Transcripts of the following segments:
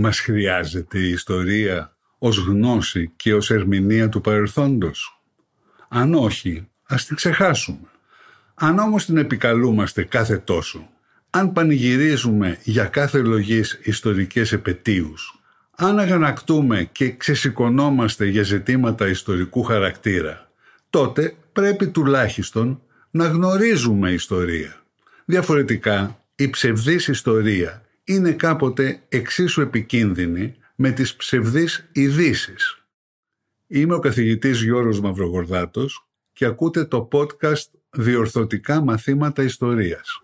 Μας χρειάζεται η ιστορία ως γνώση και ως ερμηνεία του παρελθόντος. Αν όχι, ας την ξεχάσουμε. Αν όμως την επικαλούμαστε κάθε τόσο, αν πανηγυρίζουμε για κάθε λογής ιστορικές επαιτίους, αν αγανακτούμε και ξεσηκωνόμαστε για ζητήματα ιστορικού χαρακτήρα, τότε πρέπει τουλάχιστον να γνωρίζουμε ιστορία. Διαφορετικά, η ψευδής ιστορία είναι κάποτε εξίσου επικίνδυνη με τις ψευδείς ειδήσεις. Είμαι ο καθηγητής Γιώργος Μαυρογορδάτος και ακούτε το podcast «Διορθωτικά μαθήματα ιστορίας».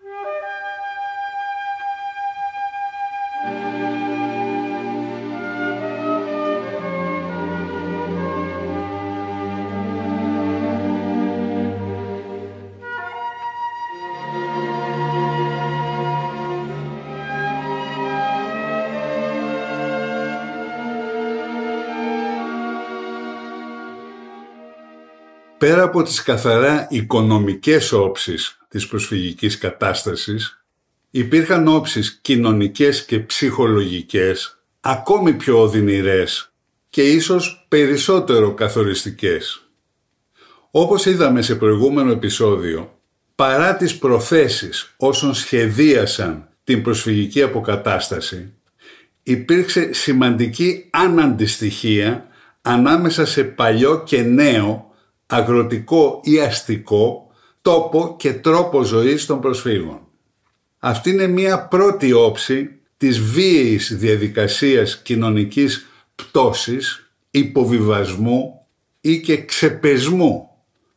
πέρα από τις καθαρά οικονομικές όψεις της προσφυγικής κατάστασης, υπήρχαν όψεις κοινωνικές και ψυχολογικές, ακόμη πιο οδυνηρές και ίσως περισσότερο καθοριστικές. Όπως είδαμε σε προηγούμενο επεισόδιο, παρά τις προθέσεις όσων σχεδίασαν την προσφυγική αποκατάσταση, υπήρξε σημαντική αναντιστοιχία ανάμεσα σε παλιό και νέο αγροτικό ή αστικό τόπο και τρόπο ζωής των προσφύγων. Αυτή είναι μία πρώτη όψη της βίαιης διαδικασίας κοινωνικής πτώσης, υποβιβασμού ή και ξεπεσμού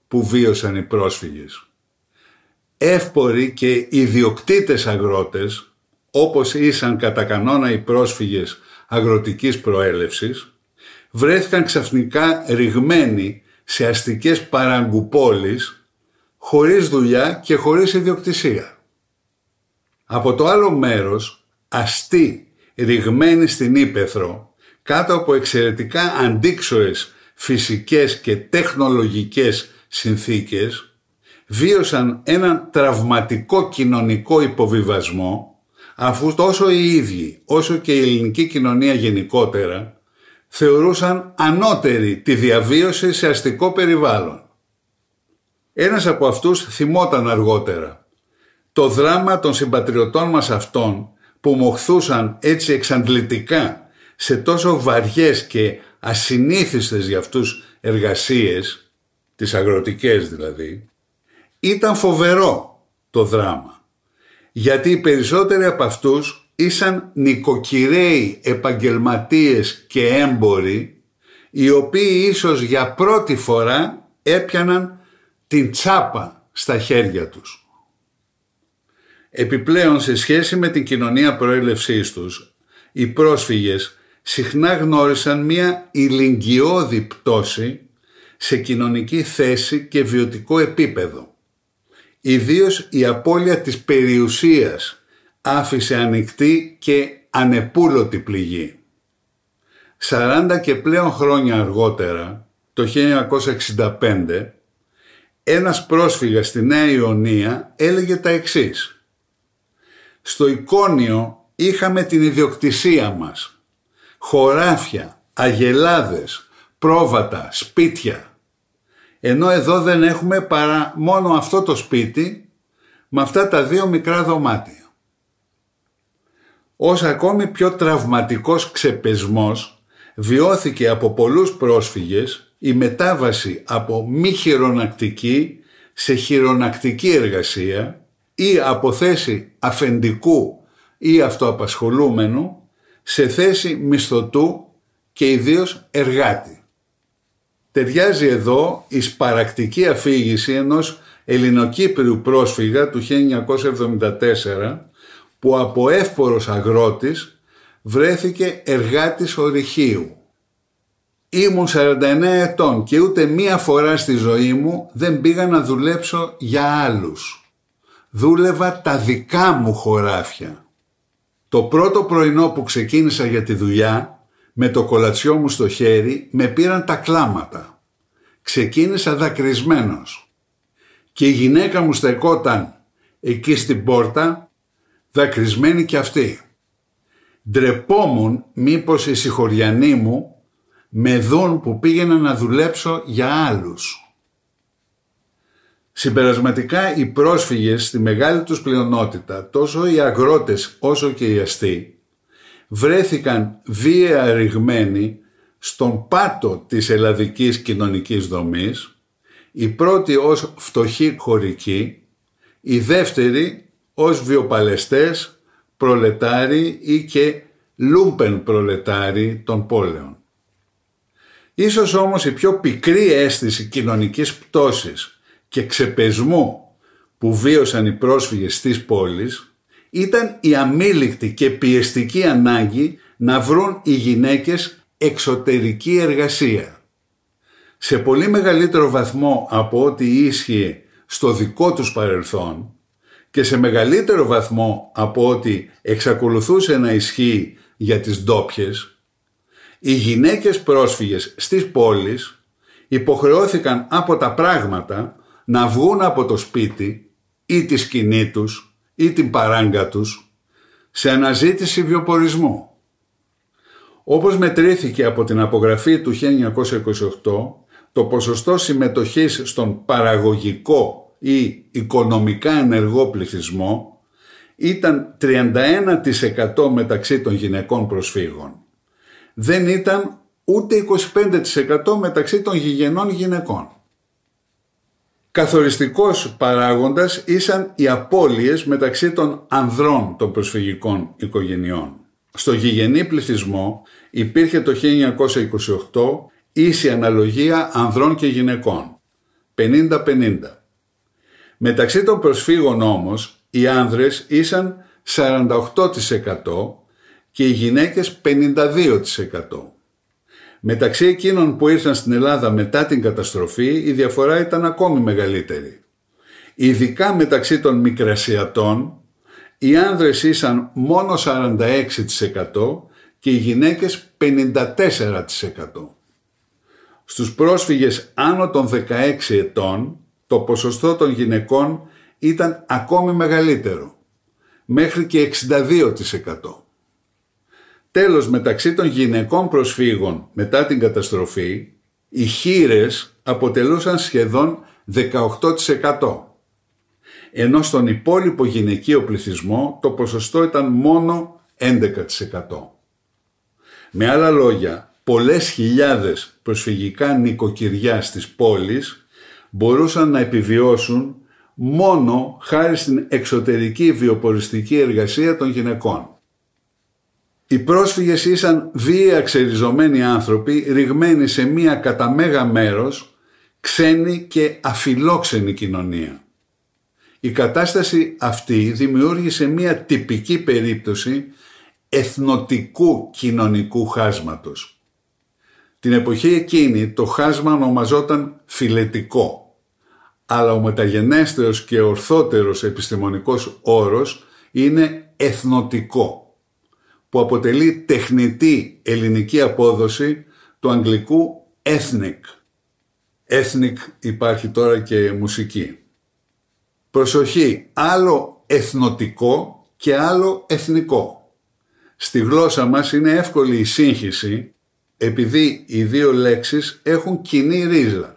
που βίωσαν οι πρόσφυγες. Εύποροι και ιδιοκτήτες αγρότες, όπως ήσαν κατά κανόνα οι πρόσφυγες αγροτικής προέλευσης, βρέθηκαν ξαφνικά ρηγμένοι σε αστικές παραγκουπόλεις χωρίς δουλειά και χωρίς ιδιοκτησία. Από το άλλο μέρος, αστεί ρηγμένοι στην Ήπεθρο, κάτω από εξαιρετικά αντίξωες φυσικές και τεχνολογικές συνθήκες, βίωσαν έναν τραυματικό κοινωνικό υποβιβασμό, αφού τόσο οι ίδιοι όσο και η ελληνική κοινωνία γενικότερα θεωρούσαν ανώτερη τη διαβίωση σε αστικό περιβάλλον. Ένας από αυτούς θυμόταν αργότερα. Το δράμα των συμπατριωτών μας αυτών που μοχθούσαν έτσι εξαντλητικά σε τόσο βαριές και ασυνήθιστες για αυτούς εργασίες, τις αγροτικές δηλαδή, ήταν φοβερό το δράμα. Γιατί οι περισσότεροι από αυτούς ήσαν νοικοκυρέοι επαγγελματίες και έμποροι οι οποίοι ίσως για πρώτη φορά έπιαναν την τσάπα στα χέρια τους. Επιπλέον σε σχέση με την κοινωνία προέλευσής τους, οι πρόσφυγες συχνά γνώρισαν μία ηλικιώδη πτώση σε κοινωνική θέση και βιωτικό επίπεδο. Ιδίως η απώλεια της περιουσίας άφησε ανοιχτή και ανεπούλωτη πληγή. 40 και πλέον χρόνια αργότερα, το 1965, ένας πρόσφυγας στη Νέα Ιωνία έλεγε τα εξής. Στο εικόνιο είχαμε την ιδιοκτησία μας. Χωράφια, αγελάδες, πρόβατα, σπίτια. Ενώ εδώ δεν έχουμε παρά μόνο αυτό το σπίτι με αυτά τα δύο μικρά δωμάτια ως ακόμη πιο τραυματικός ξεπεσμός βιώθηκε από πολλούς πρόσφυγες η μετάβαση από μη χειρονακτική σε χειρονακτική εργασία ή από θέση αφεντικού ή αυτοαπασχολούμενου σε θέση μισθωτού και ιδίως εργάτη. Ταιριάζει εδώ η σπαρακτική αφήγηση ενός ελληνοκύπριου πρόσφυγα του 1974 που από εύπορος αγρότης βρέθηκε εργάτης ορυχείου. Ήμουν 49 ετών και ούτε μία φορά στη ζωή μου δεν πήγα να δουλέψω για άλλους. Δούλευα τα δικά μου χωράφια. Το πρώτο πρωινό που ξεκίνησα για τη δουλειά, με το κολατσιό μου στο χέρι, με πήραν τα κλάματα. Ξεκίνησα δακρυσμένος. Και η γυναίκα μου στεκόταν εκεί στην πόρτα δακρυσμένοι κι αυτοί. Ντρεπόμουν μήπως οι συγχωριανοί μου με δουν που πήγαινα να δουλέψω για άλλους. Συμπερασματικά οι πρόσφυγες στη μεγάλη τους πλειονότητα, τόσο οι αγρότες όσο και οι αστεί, βρέθηκαν βία ρηγμένοι στον πάτο της ελλαδικής κοινωνικής δομής, η πρώτη ως φτωχή χωρική, η δεύτερη ως βιοπαλαιστές, προλετάρι ή και λούμπεν προλετάρι των πόλεων. Ίσως όμως η πιο πικρή αίσθηση κοινωνικής πτώσης και ξεπεσμού που βίωσαν οι πρόσφυγες της πόλης ήταν η αμήλικτη και πιεστική ανάγκη να βρουν οι γυναίκες εξωτερική εργασία. Σε πολύ μεγαλύτερο βαθμό από ό,τι ίσχυε στο δικό τους παρελθόν, και σε μεγαλύτερο βαθμό από ότι εξακολουθούσε να ισχύει για τις ντόπιες, οι γυναίκες πρόσφυγες στις πόλεις υποχρεώθηκαν από τα πράγματα να βγουν από το σπίτι ή τη σκηνή τους ή την παράγκα τους σε αναζήτηση βιοπορισμού. Όπως μετρήθηκε από την απογραφή του 1928, το ποσοστό συμμετοχής στον παραγωγικό ή οικονομικά ενεργό πληθυσμό ήταν 31% μεταξύ των γυναικών προσφύγων. Δεν ήταν ούτε 25% μεταξύ των γηγενών γυναικών. Καθοριστικός παράγοντας ήσαν οι απώλειες μεταξύ των ανδρών των προσφυγικών οικογενειών. Στο γηγενή πληθυσμό υπήρχε το 1928 ίση αναλογία ανδρών και γυναικών, 50-50. Μεταξύ των προσφύγων όμως, οι άνδρες ήσαν 48% και οι γυναίκες 52%. Μεταξύ εκείνων που ήρθαν στην Ελλάδα μετά την καταστροφή, η διαφορά ήταν ακόμη μεγαλύτερη. Ειδικά μεταξύ των μικρασιατών, οι άνδρες ήσαν μόνο 46% και οι γυναίκες 54%. Στους πρόσφυγες άνω των 16 ετών, το ποσοστό των γυναικών ήταν ακόμη μεγαλύτερο, μέχρι και 62%. Τέλος, μεταξύ των γυναικών προσφύγων μετά την καταστροφή, οι χείρες αποτελούσαν σχεδόν 18%, ενώ στον υπόλοιπο γυναικείο πληθυσμό το ποσοστό ήταν μόνο 11%. Με άλλα λόγια, πολλές χιλιάδες προσφυγικά νοικοκυριά στις πόλεις μπορούσαν να επιβιώσουν μόνο χάρη στην εξωτερική βιοποριστική εργασία των γυναικών. Οι πρόσφυγες ήσαν βία ξεριζωμένοι άνθρωποι, ρηγμένοι σε μία κατά μέγα μέρος, ξένη και αφιλόξενη κοινωνία. Η κατάσταση αυτή δημιούργησε μία τυπική περίπτωση εθνοτικού κοινωνικού χάσματος την εποχή εκείνη το χάσμα ονομαζόταν φιλετικό, αλλά ο μεταγενέστερος και ορθότερος επιστημονικός όρος είναι εθνοτικό, που αποτελεί τεχνητή ελληνική απόδοση του αγγλικού ethnic. Ethnic υπάρχει τώρα και μουσική. Προσοχή, άλλο εθνοτικό και άλλο εθνικό. Στη γλώσσα μας είναι εύκολη η σύγχυση επειδή οι δύο λέξεις έχουν κοινή ρίζα.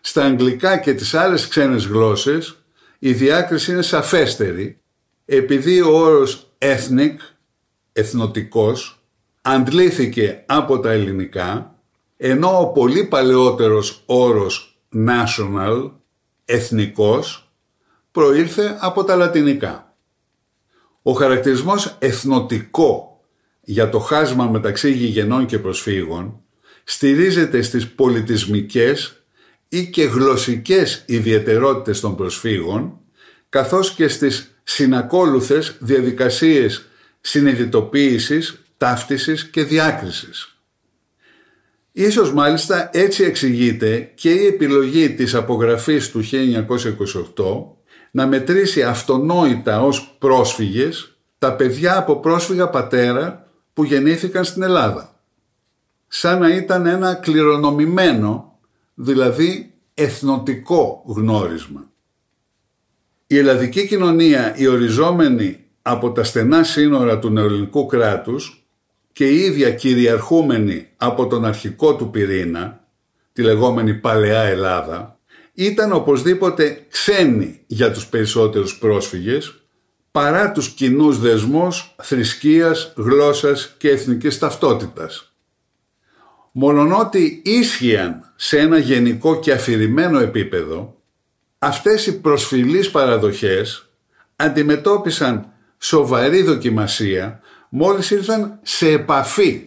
Στα αγγλικά και τις άλλες ξένες γλώσσες η διάκριση είναι σαφέστερη επειδή ο όρος ethnic, εθνοτικός, αντλήθηκε από τα ελληνικά ενώ ο πολύ παλαιότερος όρος national, εθνικός, προήλθε από τα λατινικά. Ο χαρακτηρισμός εθνοτικό για το χάσμα μεταξύ γηγενών και προσφύγων στηρίζεται στις πολιτισμικές ή και γλωσσικές ιδιαιτερότητες των προσφύγων καθώς και στις συνακόλουθες διαδικασίες συνειδητοποίησης, ταύτισης και διάκρισης. Ίσως μάλιστα έτσι εξηγείται και η επιλογή της απογραφής του 1928 να μετρήσει αυτονόητα ως πρόσφυγες τα παιδιά από πρόσφυγα πατέρα που γεννήθηκαν στην Ελλάδα. Σαν να ήταν ένα κληρονομημένο, δηλαδή εθνοτικό γνώρισμα. Η ελλαδική κοινωνία, η οριζόμενη από τα στενά σύνορα του νεοελληνικού κράτους και η ίδια κυριαρχούμενη από τον αρχικό του πυρήνα, τη λεγόμενη Παλαιά Ελλάδα, ήταν οπωσδήποτε ξένη για τους περισσότερους πρόσφυγες παρά τους κοινούς δεσμούς θρησκείας, γλώσσας και εθνικής ταυτότητας. ότι ίσχυαν σε ένα γενικό και αφηρημένο επίπεδο, αυτές οι προσφυλείς παραδοχές αντιμετώπισαν σοβαρή δοκιμασία μόλις ήρθαν σε επαφή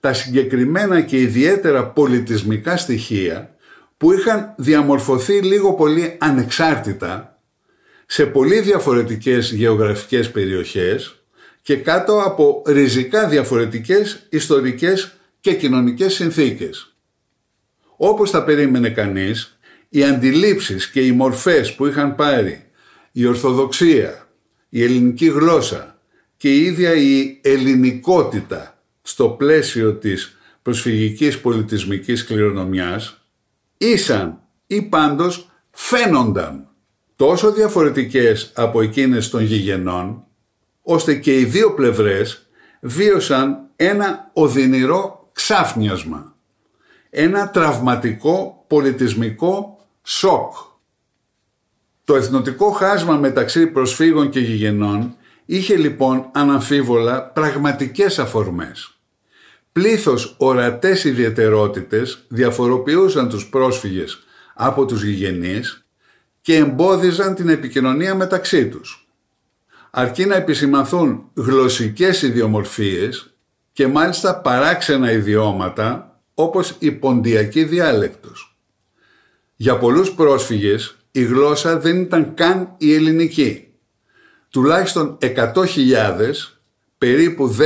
τα συγκεκριμένα και ιδιαίτερα πολιτισμικά στοιχεία που είχαν διαμορφωθεί λίγο πολύ ανεξάρτητα σε πολύ διαφορετικές γεωγραφικές περιοχές και κάτω από ριζικά διαφορετικές ιστορικές και κοινωνικές συνθήκες. Όπως θα περίμενε κανείς, οι αντιλήψεις και οι μορφές που είχαν πάρει η Ορθοδοξία, η ελληνική γλώσσα και η ίδια η ελληνικότητα στο πλαίσιο της προσφυγικής πολιτισμικής κληρονομιάς ήσαν ή πάντως φαίνονταν τόσο διαφορετικές από εκείνες των γηγενών, ώστε και οι δύο πλευρές βίωσαν ένα οδυνηρό ξάφνιασμα, ένα τραυματικό πολιτισμικό σοκ. Το εθνοτικό χάσμα μεταξύ προσφύγων και γηγενών είχε λοιπόν αναμφίβολα πραγματικές αφορμές. Πλήθος ορατές ιδιαιτερότητες διαφοροποιούσαν τους πρόσφυγες από τους γηγενείς και εμπόδιζαν την επικοινωνία μεταξύ τους. Αρκεί να επισημαθούν γλωσσικές ιδιομορφίες και μάλιστα παράξενα ιδιώματα όπως η ποντιακή διάλεκτος. Για πολλούς πρόσφυγες η γλώσσα δεν ήταν καν η ελληνική. Τουλάχιστον 100.000, περίπου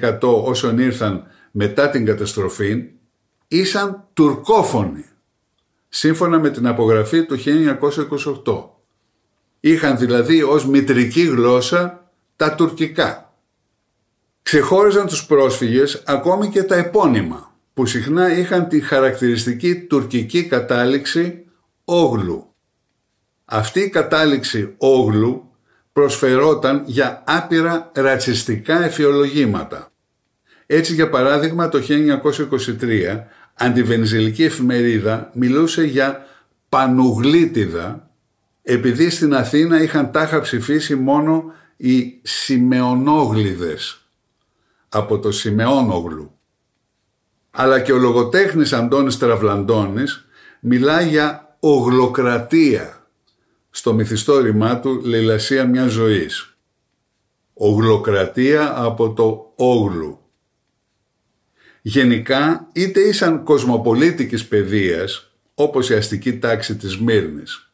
10% όσων ήρθαν μετά την καταστροφή, ήσαν τουρκόφωνοι σύμφωνα με την απογραφή του 1928. Είχαν δηλαδή ως μητρική γλώσσα τα τουρκικά. Ξεχώριζαν τους πρόσφυγες ακόμη και τα επώνυμα, που συχνά είχαν τη χαρακτηριστική τουρκική κατάληξη «όγλου». Αυτή η κατάληξη «όγλου» προσφερόταν για άπειρα ρατσιστικά εφιολογήματα. Έτσι για παράδειγμα το 1923 αντιβενιζελική εφημερίδα μιλούσε για πανουγλίτιδα επειδή στην Αθήνα είχαν τάχα ψηφίσει μόνο οι Σιμεωνόγλιδες από το σημεόνογλου. Αλλά και ο λογοτέχνης Αντώνης Τραβλαντώνης μιλά για ογλοκρατία στο μυθιστόρημά του «Λελασία μιας ζωής». Ογλοκρατία από το όγλου. Γενικά, είτε ήσαν κοσμοπολίτικης παιδείας, όπως η αστική τάξη της Μύρνης,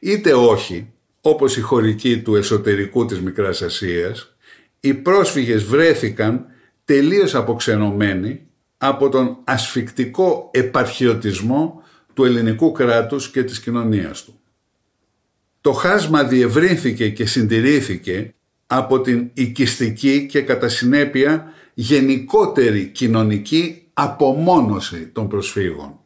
είτε όχι, όπως η χωρική του εσωτερικού της Μικράς Ασίας, οι πρόσφυγες βρέθηκαν τελείως αποξενωμένοι από τον ασφικτικό επαρχιωτισμό του ελληνικού κράτους και της κοινωνίας του. Το χάσμα διευρύνθηκε και συντηρήθηκε από την οικιστική και κατά συνέπεια γενικότερη κοινωνική απομόνωση των προσφύγων.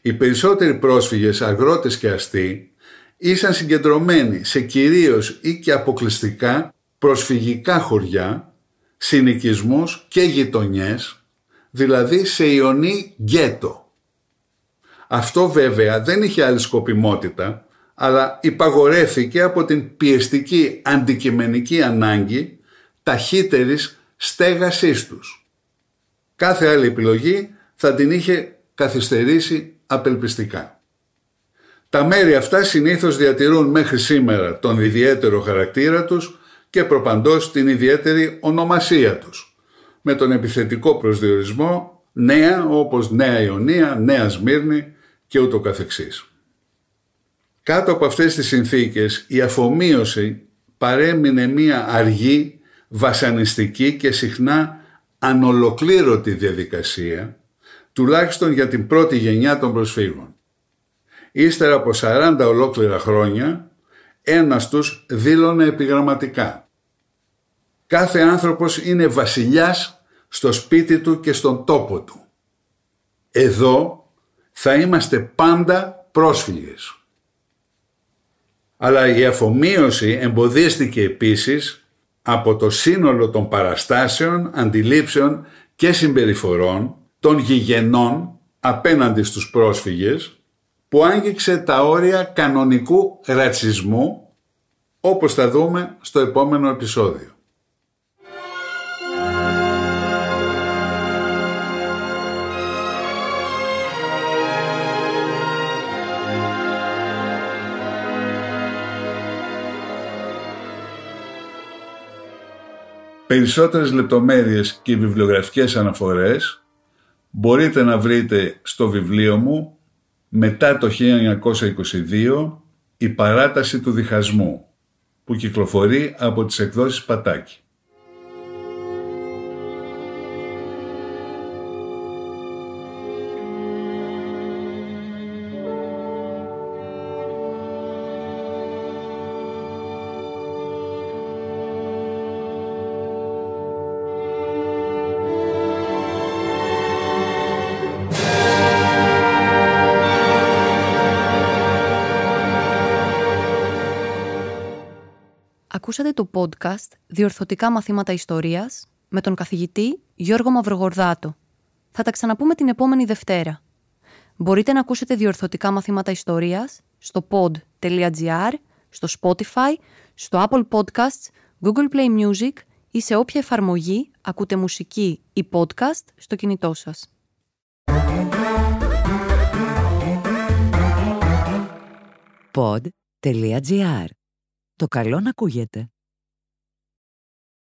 Οι περισσότεροι πρόσφυγες, αγρότες και αστεί ήσαν συγκεντρωμένοι σε κυρίως ή και αποκλειστικά προσφυγικά χωριά, συνοικισμούς και γειτονιές, δηλαδή σε ιονή γκέτο. Αυτό βέβαια δεν είχε άλλη σκοπιμότητα, αλλά υπαγορεύθηκε από την πιεστική αντικειμενική ανάγκη ταχύτερης στέγασής τους. Κάθε άλλη επιλογή θα την είχε καθυστερήσει απελπιστικά. Τα μέρη αυτά συνήθως διατηρούν μέχρι σήμερα τον ιδιαίτερο χαρακτήρα τους και προπαντός την ιδιαίτερη ονομασία τους, με τον επιθετικό προσδιορισμό νέα όπως Νέα Ιωνία, Νέα Σμύρνη και ούτω καθεξής. Κάτω από αυτές τις συνθήκες η αφομοίωση παρέμεινε μία αργή βασανιστική και συχνά ανολοκλήρωτη διαδικασία, τουλάχιστον για την πρώτη γενιά των προσφύγων. Ύστερα από 40 ολόκληρα χρόνια, ένας τους δήλωνε επιγραμματικά. Κάθε άνθρωπος είναι βασιλιάς στο σπίτι του και στον τόπο του. Εδώ θα είμαστε πάντα πρόσφυγες. Αλλά η αφομοίωση εμποδίστηκε επίσης από το σύνολο των παραστάσεων, αντιλήψεων και συμπεριφορών των γηγενών απέναντι στους πρόσφυγες που άγγιξε τα όρια κανονικού ρατσισμού όπως θα δούμε στο επόμενο επεισόδιο. Περισσότερες λεπτομέρειες και βιβλιογραφικές αναφορές μπορείτε να βρείτε στο βιβλίο μου μετά το 1922 «Η παράταση του διχασμού» που κυκλοφορεί από τις εκδόσεις Πατάκη. το podcast «Διορθωτικά μαθήματα ιστορίας» με τον καθηγητή Γιώργο Μαυρογορδάτο. Θα τα ξαναπούμε την επόμενη Δευτέρα. Μπορείτε να ακούσετε διορθωτικά μαθήματα ιστορίας στο pod.gr, στο Spotify, στο Apple Podcasts, Google Play Music ή σε όποια εφαρμογή ακούτε μουσική ή podcast στο κινητό σας. Pod.gr. Το καλό να ακούγεται.